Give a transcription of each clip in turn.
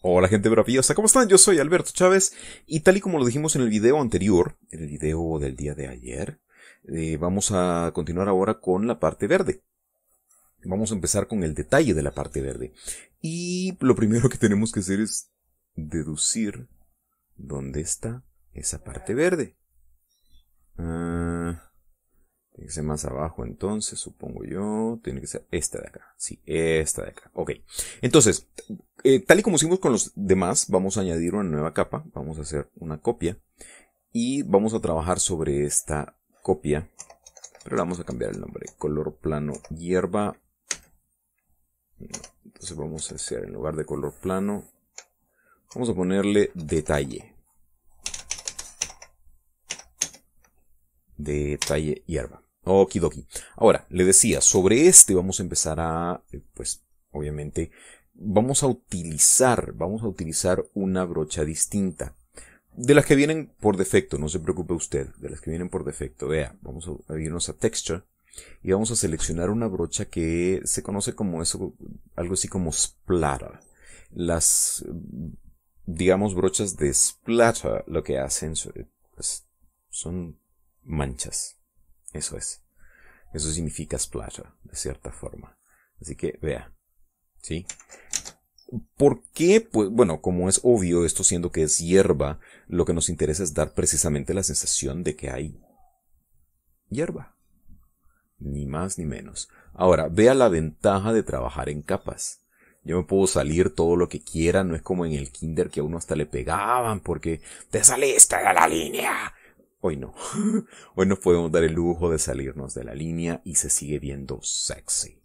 Hola gente maravillosa, ¿cómo están? Yo soy Alberto Chávez y tal y como lo dijimos en el video anterior, en el video del día de ayer, eh, vamos a continuar ahora con la parte verde. Vamos a empezar con el detalle de la parte verde. Y lo primero que tenemos que hacer es deducir dónde está esa parte verde. Ah, tiene que ser más abajo entonces, supongo yo. Tiene que ser esta de acá. Sí, esta de acá. Ok. Entonces, eh, tal y como hicimos con los demás, vamos a añadir una nueva capa. Vamos a hacer una copia. Y vamos a trabajar sobre esta copia. Pero vamos a cambiar el nombre. Color plano hierba. Entonces vamos a hacer en lugar de color plano. Vamos a ponerle detalle. Detalle hierba. Okidoki. Ahora, le decía, sobre este vamos a empezar a, eh, pues, obviamente, vamos a utilizar, vamos a utilizar una brocha distinta. De las que vienen por defecto, no se preocupe usted, de las que vienen por defecto. Vea, vamos a irnos a Texture y vamos a seleccionar una brocha que se conoce como eso, algo así como Splatter. Las, digamos, brochas de Splatter lo que hacen eh, pues, son manchas, eso es. Eso significa splatter, de cierta forma. Así que vea. ¿Sí? ¿Por qué? Pues bueno, como es obvio, esto siendo que es hierba, lo que nos interesa es dar precisamente la sensación de que hay hierba. Ni más ni menos. Ahora, vea la ventaja de trabajar en capas. Yo me puedo salir todo lo que quiera, no es como en el kinder que a uno hasta le pegaban porque te saliste de la línea hoy no. hoy nos podemos dar el lujo de salirnos de la línea y se sigue viendo sexy.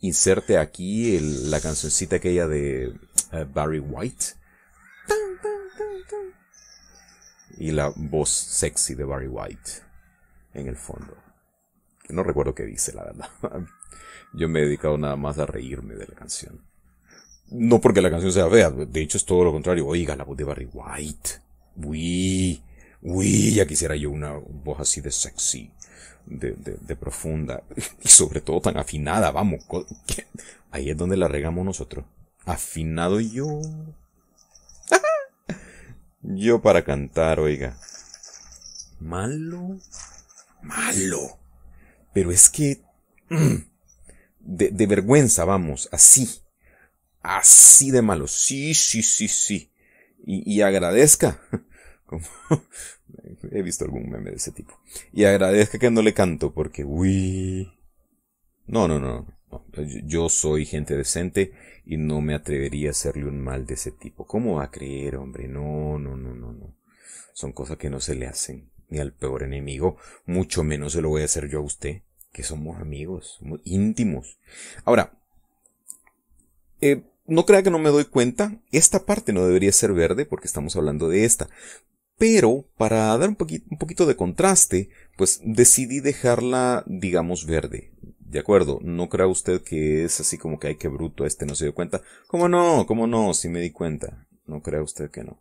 Inserte aquí la cancioncita aquella de eh, Barry White. Y la voz sexy de Barry White en el fondo. No recuerdo qué dice, la verdad. Yo me he dedicado nada más a reírme de la canción. No porque la canción sea fea, de hecho es todo lo contrario. Oiga, la voz de Barry White. Uy, Uy, ya quisiera yo una voz así de sexy, de, de, de profunda, y sobre todo tan afinada, vamos. Ahí es donde la regamos nosotros. Afinado yo. yo para cantar, oiga. Malo, malo. Pero es que... De, de vergüenza, vamos, así. Así de malo. Sí, sí, sí, sí. y agradezca he visto algún meme de ese tipo. Y agradezca que no le canto porque, uy. No, no, no. Yo soy gente decente y no me atrevería a hacerle un mal de ese tipo. ¿Cómo va a creer, hombre? No, no, no, no, no. Son cosas que no se le hacen ni al peor enemigo. Mucho menos se lo voy a hacer yo a usted, que somos amigos, somos íntimos. Ahora, eh, no crea que no me doy cuenta, esta parte no debería ser verde porque estamos hablando de esta, pero para dar un, poquito, de contraste, pues decidí dejarla, digamos, verde. De acuerdo, no crea usted que es así como que, hay que bruto, este no se dio cuenta. ¿Cómo no? ¿Cómo no? Si me di cuenta. No crea usted que no.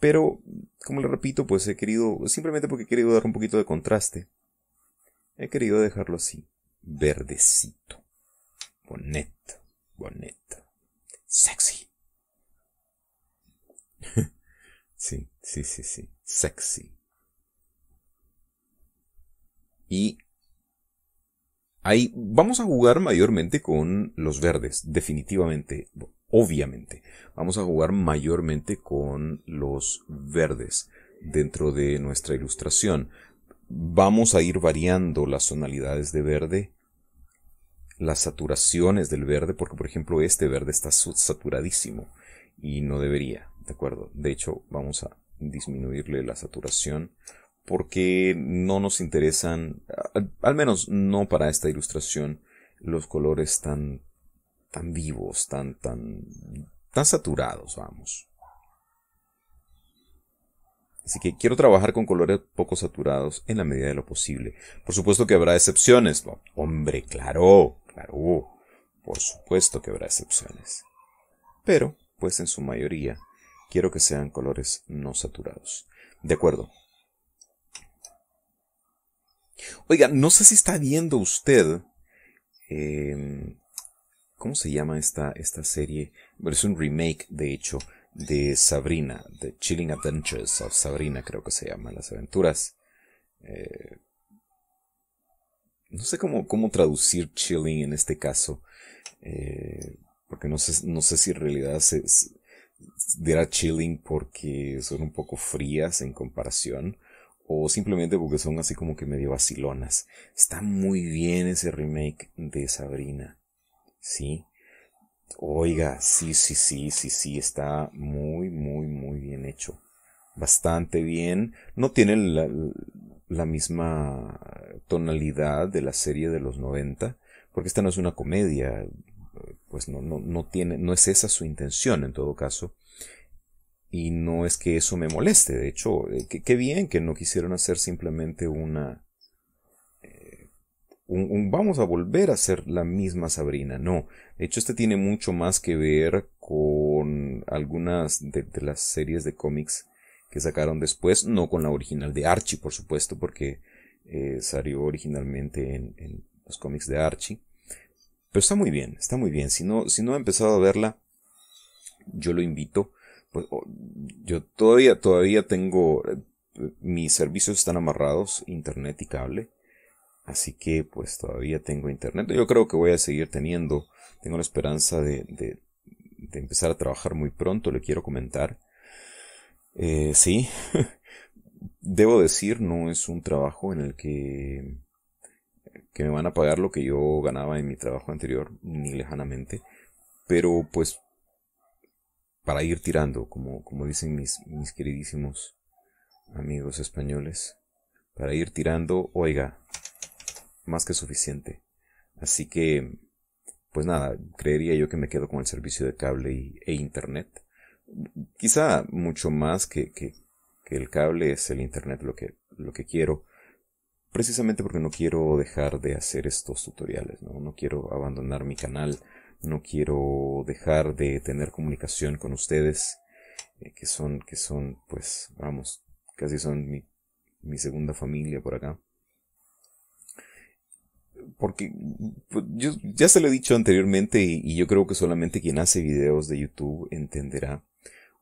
Pero, como le repito, pues he querido, simplemente porque he querido dar un poquito de contraste, he querido dejarlo así, verdecito, boneta bonito, sexy. Sí, sí, sí, sí. Sexy. Y ahí vamos a jugar mayormente con los verdes, definitivamente, obviamente. Vamos a jugar mayormente con los verdes dentro de nuestra ilustración. Vamos a ir variando las tonalidades de verde, las saturaciones del verde, porque por ejemplo este verde está saturadísimo y no debería. ¿de acuerdo? De hecho, vamos a disminuirle la saturación porque no nos interesan, al, menos no para esta ilustración, los colores tan, tan vivos, tan, tan, tan saturados, vamos. Así que quiero trabajar con colores poco saturados en la medida de lo posible. Por supuesto que habrá excepciones. hombre, claro, claro. Por supuesto que habrá excepciones. Pero, pues en su mayoría, Quiero que sean colores no saturados. De acuerdo. Oiga, no sé si está viendo usted... Em, ¿Cómo se llama esta, esta serie? Bueno, es un remake, de hecho, de Sabrina, The Chilling Adventures of Sabrina, creo que se llama, las aventuras. Eh, no sé cómo, cómo traducir chilling en este caso, eh, porque no sé, no sé si en realidad dirá chilling porque son un poco frías en comparación o simplemente porque son así como que medio vacilonas. Está muy bien ese remake de Sabrina. Sí. Oiga, sí, sí, sí, sí, sí, está muy, muy, muy bien hecho. Bastante bien. No tiene la, la misma tonalidad de la serie de los 90, porque esta no es una comedia pues no, no, no, tiene, no es esa su intención en todo caso. Y no es que eso me moleste, de hecho, eh, qué bien que no quisieron hacer simplemente una... Eh, un, vamos a volver a ser la misma Sabrina, no. De hecho, este tiene mucho más que ver con algunas de, las series de cómics que sacaron después, no con la original de Archie, por supuesto, porque eh, salió originalmente en los cómics de Archie pero está muy bien, está muy bien. Si no, si no ha empezado a verla, yo lo invito. Pues, yo todavía, todavía tengo, eh, mis servicios están amarrados, internet y cable. Así que pues todavía tengo internet. Yo creo que voy a seguir teniendo. Tengo la esperanza de, de, empezar a trabajar muy pronto, le quiero comentar. Eh, sí, debo decir, no es un trabajo en el que que me van a pagar lo que yo ganaba en mi trabajo anterior, ni lejanamente, pero pues para ir tirando, como, como dicen mis, mis queridísimos amigos españoles, para ir tirando, oiga, más que suficiente. Así que, pues nada, creería yo que me quedo con el servicio de cable e internet. Quizá mucho más que, que, que el cable es el internet lo que, lo que quiero, precisamente porque no quiero dejar de hacer estos tutoriales, ¿no? No quiero abandonar mi canal, no quiero dejar de tener comunicación con ustedes, eh, que son, que son, pues, vamos, casi son mi, segunda familia por acá porque pues, yo ya se lo he dicho anteriormente y, yo creo que solamente quien hace videos de YouTube entenderá.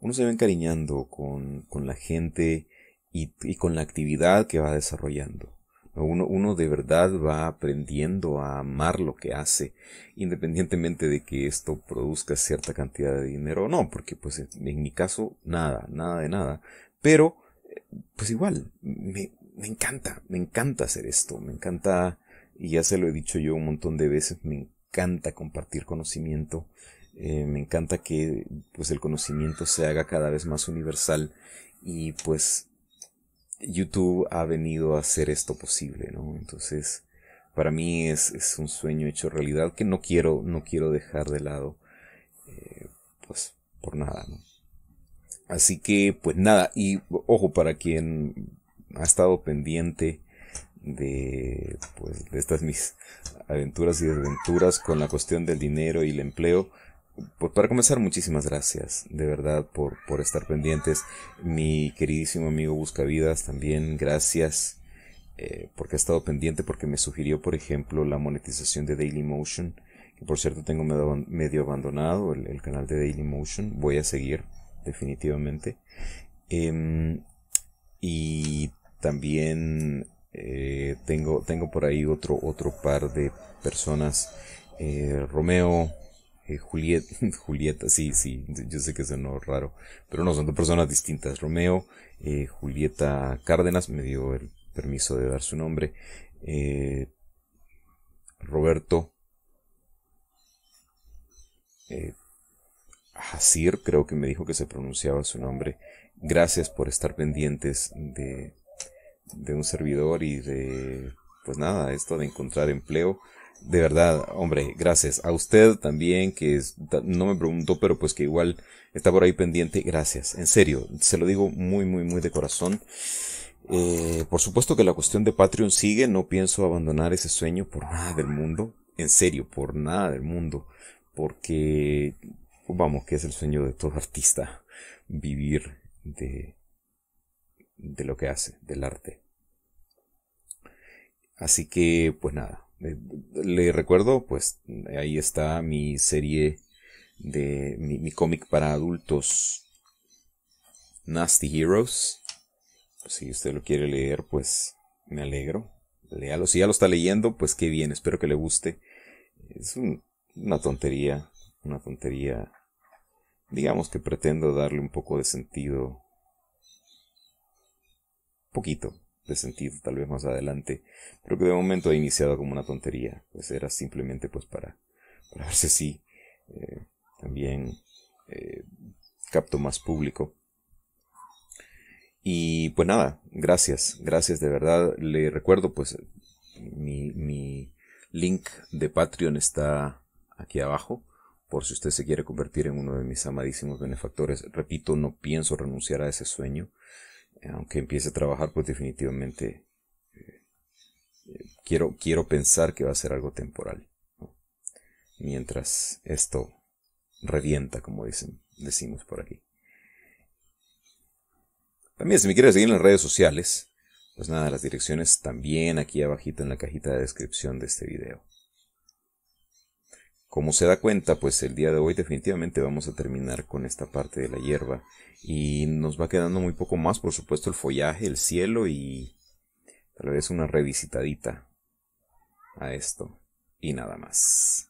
Uno se va encariñando con, con la gente y, con la actividad que va desarrollando. Uno, uno de verdad va aprendiendo a amar lo que hace, independientemente de que esto produzca cierta cantidad de dinero o no, porque pues en mi caso nada, nada de nada. Pero, eh, pues igual, me, me encanta, me encanta hacer esto, me encanta, y ya se lo he dicho yo un montón de veces, me encanta compartir conocimiento, eh, me encanta que pues el conocimiento se haga cada vez más universal y pues YouTube ha venido a hacer esto posible, ¿no? Entonces, para mí es, es un sueño hecho realidad que no quiero, no quiero dejar de lado, eh, pues, por nada, ¿no? Así que, pues nada, y ojo, para quien ha estado pendiente de, pues, de estas mis aventuras y desventuras con la cuestión del dinero y el empleo, pues para comenzar, muchísimas gracias, de verdad, por, por estar pendientes. Mi queridísimo amigo Buscavidas, también gracias, eh, porque ha estado pendiente, porque me sugirió, por ejemplo, la monetización de Daily Motion que por cierto tengo medio, abandonado el, canal de Daily Motion voy a seguir, definitivamente. Em, y también eh, tengo, tengo por ahí otro, otro par de personas, eh, Romeo, eh, Julieta, sí, sí, yo sé que nombre raro, pero no, son dos personas distintas. Romeo, eh, Julieta Cárdenas, me dio el permiso de dar su nombre, eh, Roberto, eh, creo que me dijo que se pronunciaba su nombre. Gracias por estar pendientes de un servidor y de, pues nada, esto de encontrar empleo. De verdad, hombre, gracias. A usted también, que no me preguntó, pero pues que igual está por ahí pendiente. Gracias. En serio, se lo digo muy, muy, muy de corazón. Eh, por supuesto que la cuestión de Patreon sigue. No pienso abandonar ese sueño por nada del mundo. En serio, por nada del mundo. Porque, vamos, que es el sueño de todo artista. Vivir de, de lo que hace, del arte. Así que, pues nada, eh, le recuerdo, pues ahí está mi serie de mi, cómic para adultos, Nasty Heroes. Si usted lo quiere leer, pues me alegro. Léalo. Si ya lo está leyendo, pues qué bien, espero que le guste. Es una tontería, una tontería. Digamos que pretendo darle un poco de sentido. Poquito, de sentido tal vez más adelante, pero que de momento ha iniciado como una tontería, pues era simplemente pues para, para ver si eh, también eh, capto más público. Y pues nada, gracias, gracias de verdad. Le recuerdo pues mi, mi link de Patreon está aquí abajo por si usted se quiere convertir en uno de mis amadísimos benefactores. Repito, no pienso renunciar a ese sueño aunque empiece a trabajar, pues definitivamente eh, quiero, quiero pensar que va a ser algo temporal. Mientras esto revienta, como dicen, decimos por aquí. También si me quieres seguir en las redes sociales, pues nada, las direcciones también aquí abajito en la cajita de descripción de este video. Como se da cuenta, pues el día de hoy definitivamente vamos a terminar con esta parte de la hierba y nos va quedando muy poco más, por supuesto, el follaje, el cielo y tal vez una revisitadita a esto y nada más.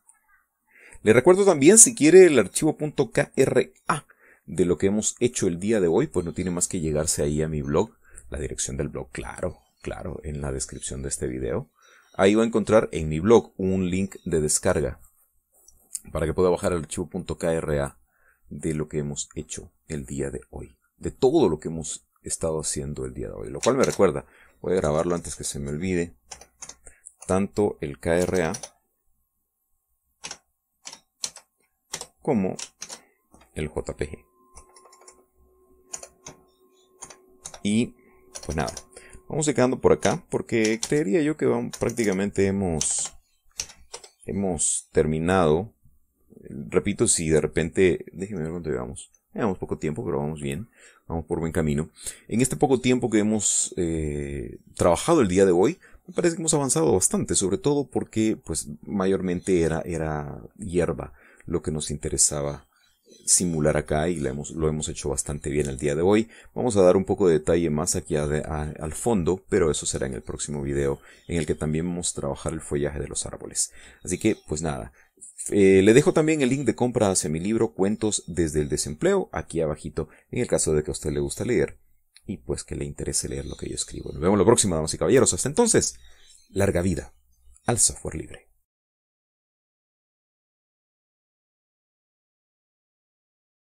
Le recuerdo también, si quiere, el archivo .kra de lo que hemos hecho el día de hoy, pues no tiene más que llegarse ahí a mi blog, la dirección del blog, claro, claro, en la descripción de este video. Ahí va a encontrar en mi blog un link de descarga para que pueda bajar el archivo de lo que hemos hecho el día de hoy, de todo lo que hemos estado haciendo el día de hoy, lo cual me recuerda, voy a grabarlo antes que se me olvide, tanto el KRA como el JPG. Y pues nada, vamos llegando quedando por acá porque creería yo que prácticamente hemos, hemos terminado repito, si de repente, déjenme ver dónde vamos. Llevamos poco tiempo, pero vamos bien, vamos por buen camino. En este poco tiempo que hemos eh, trabajado el día de hoy, me parece que hemos avanzado bastante, sobre todo porque, pues, mayormente era, era hierba lo que nos interesaba simular acá y lo hemos hecho bastante bien el día de hoy. Vamos a dar un poco de detalle más aquí al fondo, pero eso será en el próximo video en el que también vamos a trabajar el follaje de los árboles. Así que, pues nada, eh, le dejo también el link de compra hacia mi libro Cuentos desde el desempleo, aquí abajito, en el caso de que a usted le gusta leer y pues que le interese leer lo que yo escribo. Nos vemos la próxima, damas y caballeros. Hasta entonces, larga vida al software libre.